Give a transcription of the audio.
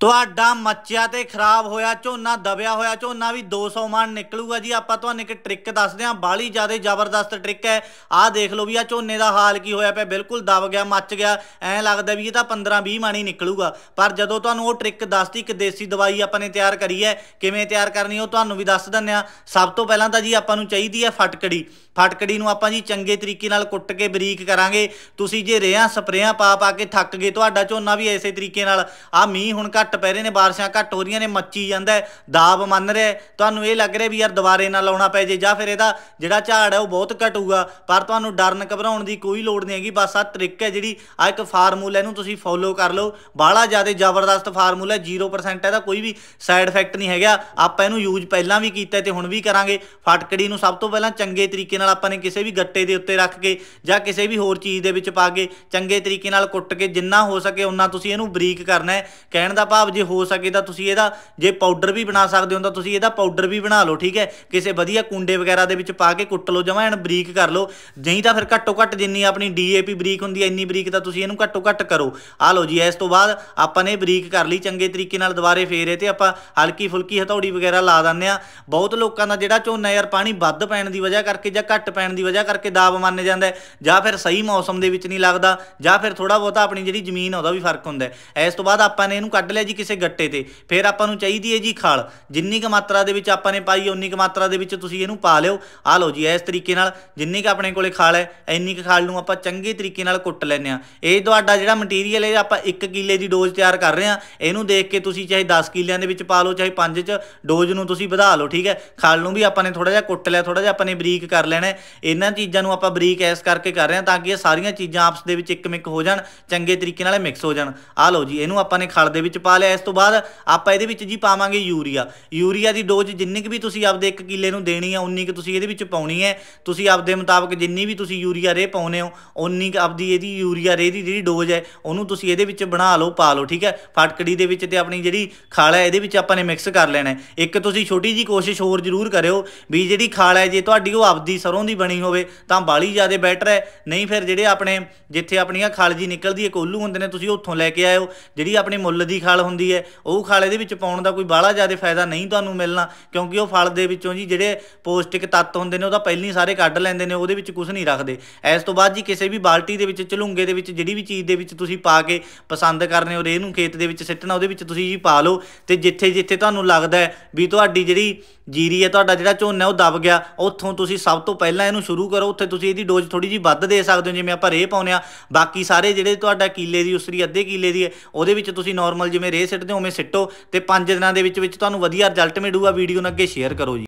ਤੁਹਾਡਾ ਮੱਚਿਆ ਤੇ ਖਰਾਬ ਹੋਇਆ ਝੋਨਾ ਦਬਿਆ ਹੋਇਆ ਝੋਨਾ ਵੀ 200 ਮਣ ਨਿਕਲੂਗਾ ਜੀ ਆਪਾਂ ਤੁਹਾਨੂੰ ਇੱਕ ਟ੍ਰਿਕ ਦੱਸਦੇ ਹਾਂ ਬਾਲੀ ਜ਼ਿਆਦਾ ਜ਼ਬਰਦਸਤ ਟ੍ਰਿਕ ਹੈ ਆਹ ਦੇਖ ਲਓ ਵੀ ਆ ਝੋਨੇ ਦਾ ਹਾਲ ਕੀ ਹੋਇਆ ਪਿਆ ਬਿਲਕੁਲ ਦਬ ਗਿਆ ਮੱਚ ਗਿਆ ਐ ਲੱਗਦਾ ਵੀ ਇਹ ਤਾਂ 15-20 ਮਣ ਹੀ ਨਿਕਲੂਗਾ ਪਰ ਜਦੋਂ ਤੁਹਾਨੂੰ ਉਹ ਟ੍ਰਿਕ ਦੱਸਦੀ ਇੱਕ ਦੇਸੀ ਦਵਾਈ ਆਪਾਂ ਨੇ ਤਿਆਰ ਕਰੀ ਹੈ ਕਿਵੇਂ ਤਿਆਰ ਕਰਨੀ ਉਹ ਤੁਹਾਨੂੰ ਵੀ ਦੱਸ ਦਿੰਦੇ ਆ ਸਭ ਤੋਂ ਪਹਿਲਾਂ ਤਾਂ ਜੀ ਆਪਾਂ ਨੂੰ ਚਾਹੀਦੀ ਹੈ ਫਟਕੜੀ ਫਟਕੜੀ ਨੂੰ ਆਪਾਂ ਜੀ ਚੰਗੇ ਤਰੀਕੇ ਨਾਲ ਕੁੱਟ ਕੇ ਬਰੀਕ ਕਰਾਂਗੇ ਤੁਸੀਂ ਜੇ ਰਿਆਂ ਸਪਰੇਆਂ ਪਾ ਪਾ ਕੇ ਥੱਕ ਗਏ ਤੁਹਾਡਾ ਝੋਨਾ ਵੀ ਐਸੇ ਤਰੀਕੇ ਨਾਲ ਆ ਮੀਂਹ ਹੁਣ ਘੱਟ ਘੱਟ ਪੈ ਰਹੇ ਨੇ ਬਾਰਿਸ਼ਾਂ ਘੱਟ ਹੋ ਰਹੀਆਂ ਨੇ ਮੱਚੀ ਜਾਂਦਾ ਦਾਬ ਮੰਨ ਰਿਹਾ ਤੁਹਾਨੂੰ ਇਹ ਲੱਗ ਰਿਹਾ ਵੀ ਯਾਰ ਦੁਬਾਰੇ ਨਾ ਲਾਉਣਾ ਪੈ ਜੇ ਜਾਂ ਫਿਰ ਇਹਦਾ ਜਿਹੜਾ ਝਾੜ ਹੈ ਉਹ ਬਹੁਤ ਘਟੂਗਾ ਪਰ ਤੁਹਾਨੂੰ ਡਰਨ ਘਬਰਾਉਣ ਦੀ ਕੋਈ ਲੋੜ ਨਹੀਂ ਹੈਗੀ ਬਸ ਆ ਤਰੀਕਾ ਹੈ ਜਿਹੜੀ ਆ ਇੱਕ ਫਾਰਮੂਲਾ ਇਹਨੂੰ ਤੁਸੀਂ ਫੋਲੋ ਕਰ ਲਓ ਬਾਹਲਾ ਜ਼ਿਆਦਾ ਜ਼ਬਰਦਸਤ ਫਾਰਮੂਲਾ 0% ਇਹਦਾ ਕੋਈ ਵੀ ਸਾਈਡ ਇਫੈਕਟ ਨਹੀਂ ਹੈਗਾ ਆਪਾਂ ਇਹਨੂੰ ਯੂਜ਼ ਪਹਿਲਾਂ ਵੀ ਕੀਤਾ ਤੇ ਹੁਣ ਵੀ ਕਰਾਂਗੇ ਫਟਕੜੀ ਨੂੰ ਸਭ ਤੋਂ ਪਹਿਲਾਂ ਚੰਗੇ ਤਰੀਕੇ ਨਾਲ ਆਪਾਂ ਨੇ ਕਿਸੇ ਵੀ ਗੱਟੇ ਦੇ ਉੱਤੇ ਰੱਖ ਕੇ ਜਾਂ ਕਿਸੇ ਵੀ ਹੋਰ ਚੀਜ਼ ਦੇ ਵਿੱਚ ਪਾ ਕੇ ਚੰਗੇ ਤਰੀਕੇ ਨਾਲ ਕੁੱਟ ਕੇ ਜਿੰਨਾ ਹੋ ਸਕੇ ਉਨਾ ਤੁਸੀਂ ਇਹਨੂੰ ਬਰੀਕ ਕਰਨਾ ਹੈ ਕਹਿਣ ਦਾ ਭਾਵ ਜੇ ਹੋ ਸਕੇ ਤਾਂ ਤੁਸੀਂ ਇਹਦਾ ਜੇ ਪਾਊਡਰ ਵੀ ਬਣਾ ਸਕਦੇ ਹੋ ਤਾਂ ਤੁਸੀਂ ਇਹਦਾ ਪਾਊਡਰ ਵੀ ਬਣਾ ਲਓ ਠੀਕ ਹੈ ਕਿਸੇ ਵਧੀਆ ਕੁੰਡੇ ਵਗੈਰਾ ਦੇ ਵਿੱਚ ਪਾ ਕੇ ਕੁੱਟ ਲਓ ਜਮਾ ਐਨ ਬਰੀਕ ਕਰ ਲਓ ਨਹੀਂ ਤਾਂ ਫਿਰ ਘੱਟੋ ਘੱਟ ਜਿੰਨੀ ਆਪਣੀ ਡੀਏਪੀ ਬਰੀਕ ਹੁੰਦੀ ਐ ਇੰਨੀ ਬਰੀਕ ਤਾਂ ਤੁਸੀਂ ਇਹਨੂੰ ਘੱਟੋ ਘੱਟ ਕਰੋ ਆ ਲਓ ਜੀ ਇਸ ਤੋਂ ਬਾਅਦ ਆਪਾਂ ਨੇ ਬਰੀਕ ਕਰ ਲਈ ਚੰਗੇ ਤਰੀਕੇ ਨਾਲ ਦੁਬਾਰੇ ਫੇਰ ਇਹ ਤੇ ਆਪਾਂ ਹਲਕੀ ਫੁਲਕੀ ਹਥੌੜੀ ਵਗੈਰਾ ਲਾ ਦਿੰਦੇ ਆ ਬਹੁਤ ਲੋਕਾਂ ਦਾ ਜਿਹੜਾ ਝੋਨਾ ਯਾਰ ਪਾਣੀ ਵੱਧ ਪੈਣ ਦੀ ਵਜ੍ਹਾ ਕਰਕੇ ਜਾਂ ਘੱਟ ਪੈਣ ਦੀ ਵਜ੍ਹਾ ਕਰਕੇ ਦਾਬ ਮੰਨਿਆ ਜਾਂਦਾ ਜਾਂ ਫਿਰ ਸਹੀ ਮੌਸਮ ਦੇ ਵਿੱਚ ਨਹੀਂ ਲੱਗਦਾ ਜਾਂ ਫਿਰ ਥੋੜਾ ਬਹੁਤਾ ਆਪਣੀ ਜਿਹੜੀ ਜ਼ਮੀਨ ਆ ਉਹਦਾ ਵੀ ਫਰਕ ਹੁੰਦਾ ਇਸ ਤੋਂ ਬਾਅਦ ਆਪਾਂ ਨੇ ਇਹਨੂੰ ਕੱਢ ਲਿਆ ਜੀ ਕਿਸੇ ਗੱਟੇ ਤੇ ਫਿਰ ਆਪਾਂ ਨੂੰ ਚਾਹੀਦੀ ਹੈ ਜੀ ਖਾਲ ਜਿੰਨੀ ਕੁ ਮਾਤਰਾ ਦੇ ਵਿੱਚ ਆਪਾਂ ਨੇ ਪਾਈ ਉਨੀ ਕੁ ਮਾਤਰਾ ਦੇ ਵਿੱਚ ਤੁਸੀਂ ਇਹਨੂੰ ਪਾ ਲਿਓ ਆ ਲਓ ਜੀ ਇਸ ਤਰੀਕੇ ਨਾਲ ਜਿੰਨੀ ਕੁ ਆਪਣੇ ਕੋਲੇ ਖਾਲ ਹੈ ਇੰਨੀ ਕੁ ਖਾਲ ਨੂੰ ਆਪਾਂ ਚੰਗੇ ਤਰੀਕੇ ਨਾਲ ਕੁੱਟ ਲੈਣੇ ਆ ਇਹ ਤੁਹਾਡਾ ਜਿਹੜਾ ਮਟੀਰੀਅਲ ਹੈ ਆਪਾਂ 1 ਕਿਲੇ ਦੀ ਡੋਜ਼ ਤਿਆਰ ਕਰ ਰਹੇ ਆ ਇਹਨੂੰ ਦੇਖ ਕੇ ਤੁਸੀਂ ਚਾਹੇ 10 ਕਿਲਿਆਂ ਦੇ ਵਿੱਚ ਪਾ ਲਓ ਚਾਹੇ 5 ਚ ਡੋਜ਼ ਨੂੰ ਤੁਸੀਂ ਵਧਾ ਲਓ ਠੀਕ ਹੈ ਖਾਲ ਨੂੰ ਵੀ ਆਪਾਂ ਨੇ ਥੋੜਾ ਜਿਹਾ ਕੁੱਟ ਲਿਆ ਥੋੜਾ ਜਿਹਾ ਆਪਾਂ ਨੇ ਬਰੀਕ ਕਰ ਲੈਣਾ ਇਹਨਾਂ ਚੀਜ਼ਾਂ ਨੂੰ ਆਪਾਂ ਬਰੀਕ ਐਸ ਕਰਕੇ ਕਰ ਰਹੇ ਆ ਤਾਂ ਕਿ ਇਹ ਸਾਰੀਆਂ ਚੀਜ਼ਾਂ ਆਪਸ ਦੇ ਵਿੱਚ ਇੱਕ ਮਿਕ ਹੋ ਜਾਣ ਚੰਗੇ ਤਰੀਕੇ ਨਾਲ ਮਿਕਸ ਹੋ ਜਾਣ ਆ ਲਓ ਜੀ ਇਹਨੂੰ ਆਪਾਂ ਨੇ ਖਲ ਦੇ ਵਿੱਚ ਪਾ ਲਿਆ ਇਸ ਤੋਂ ਬਾਅਦ ਆਪਾਂ ਇਹਦੇ ਵਿੱਚ ਜੀ ਪਾਵਾਂਗੇ ਯੂਰੀਆ ਯੂਰੀਆ ਦੀ ਡੋਜ਼ ਜਿੰਨੀ ਕਿ ਵੀ ਤੁਸੀਂ ਆਪਦੇ 1 ਕਿੱਲੇ ਨੂੰ ਦੇਣੀ ਆ ਉਨੀ ਕੁ ਤੁਸੀਂ ਇਹਦੇ ਵਿੱਚ ਪਾਉਣੀ ਹੈ ਤੁਸੀਂ ਆਪਦੇ ਮੁਤਾਬਕ ਜਿੰਨੀ ਵੀ ਤੁਸੀਂ ਯੂਰੀਆ ਰੇ ਪਾਉਨੇ ਹੋ ਉਨੀ ਕਿ ਆਪਦੀ ਇਹਦੀ ਯੂਰੀਆ ਰੇ ਦੀ ਜਿਹੜੀ ਡੋਜ਼ ਹੈ ਉਹਨੂੰ ਤੁਸੀਂ ਇਹਦੇ ਵਿੱਚ ਬਣਾ ਲਓ ਪਾ ਲਓ ਠੀਕ ਹੈ ਫਟਕੜੀ ਦੇ ਵਿੱਚ ਤੇ ਆਪਣੀ ਜਿਹੜੀ ਖਾਲ ਹੈ ਇਹਦੇ ਵਿੱਚ ਆਪਾਂ ਨੇ ਮਿਕਸ ਕਰ ਲੈਣਾ ਇੱਕ ਤੁਸੀਂ ਛੋਟੀ ਜੀ ਕੋਸ਼ਿਸ਼ ਹੋਰ ਜ਼ਰੂਰ ਕਰਿਓ ਵੀ ਜਿਹੜੀ ਖਾਲ ਹੈ ਜੇ ਤੁਹਾਡੀ ਉਹ ਆਪਦੀ ਸਰੋਂ ਦੀ ਬਣੀ ਹੋਵੇ ਤਾਂ ਬਾਲੀ ਜ਼ਿਆਦਾ ਬੈਟਰ ਹੈ ਨਹੀਂ ਫਿਰ ਜਿਹੜੇ ਆਪਣੇ ਜਿੱਥੇ ਆਪਣੀਆਂ ਖਾਲ ਜੀ ਨਿਕਲਦੀ ਹੈ ਕੋਲੂ ਹੁੰਦੇ ਨੇ ਤੁਸੀਂ ਉੱਥੋਂ ਲੈ ਕੇ ਆਇਓ ਜਿਹੜੀ ਆਪਣੀ ਮੁੱਲ ਦੀ ਖਾਲ ਹੁੰਦੀ ਹੈ ਉਹ ਖਾਲੇ ਦੇ ਵਿੱਚ ਪਾਉਣ ਦਾ ਕੋਈ ਬਾਲਾ ਜ਼ਿਆਦਾ ਫਾਇਦਾ ਨਹੀਂ ਤੁਹਾਨੂੰ ਮਿਲਣਾ ਕਿਉਂਕਿ ਉਹ ਫਲ ਦੇ ਵਿੱਚੋਂ ਜੀ ਜਿਹੜੇ ਪੌਸ਼ਟਿਕ ਤੱਤ ਹੁੰਦੇ ਨੇ ਉਹ ਤਾਂ ਪਹਿਲਾਂ ਹੀ ਸਾਰੇ ਕੱਢ ਲੈਂਦੇ ਨੇ ਉਹਦੇ ਵਿੱਚ ਕੁਝ ਨਹੀਂ ਰੱਖਦੇ ਇਸ ਤੋਂ ਬਾਅਦ ਜੀ ਕਿਸੇ ਵੀ ਬਾਲਟੀ ਦੇ ਵਿੱਚ ਝਲੂੰਗੇ ਦੇ ਵਿੱਚ ਜਿਹੜੀ ਵੀ ਚੀਜ਼ ਦੇ ਵਿੱਚ ਤੁਸੀਂ ਪਾ ਕੇ ਪਸੰਦ ਕਰਨੇ ਹੋ ਰੇ ਨੂੰ ਖੇਤ ਦੇ ਵਿੱਚ ਸਿੱਟਣਾ ਉਹਦੇ ਵਿੱਚ ਤੁਸੀਂ ਜੀ ਪਾ ਲਓ ਤੇ ਜਿੱਥੇ ਜਿੱਥੇ ਤੁਹਾਨੂੰ ਲੱਗਦਾ ਵੀ ਤੁਹਾਡੀ ਜਿਹੜੀ ਜੀਰੀ ਹੈ ਤੁਹਾਡਾ ਜਿਹੜਾ ਝੋਨਾ ਉਹ ਦਬ ਗਿਆ ਉੱਥੋਂ ਤੁਸੀਂ ਸਭ ਤੋਂ ਪਹਿਲਾਂ ਇਹਨੂੰ ਸ਼ੁਰੂ ਕਰੋ ਉੱਥੇ ਤੁਸੀਂ ਇਹਦੀ ਡੋਜ਼ ਥੋੜੀ ਜੀ ਵੱਧ ਦੇ ਸਕਦੇ ਹੋ ਜਿਵੇਂ ਆਪਾਂ ਰੇ ਪਾਉਨੇ ਆ ਬਾਕੀ ਸਾਰੇ ਜਿਹੜੇ ਤੁਹਾਡਾ ਕਿੱਲੇ ਦੀ ਉਸਰੀ ਅੱਧੇ ਕਿੱਲੇ ਦੀ ਉਹਦੇ ਵਿੱਚ ਤੁਸੀਂ ਨਾਰਮਲ ਜਿਵੇਂ ਜਿਵੇਂ ਰੇਹ ਸਿੱਟਦੇ ਉਵੇਂ ਸਿੱਟੋ ਤੇ 5 ਦਿਨਾਂ ਦੇ ਵਿੱਚ ਵਿੱਚ ਤੁਹਾਨੂੰ ਵਧੀਆ ਰਿਜ਼ਲਟ ਮਿਲੂਗਾ ਵੀਡੀਓ ਨੂੰ ਅੱਗੇ ਸ਼ੇਅਰ ਕਰੋ ਜੀ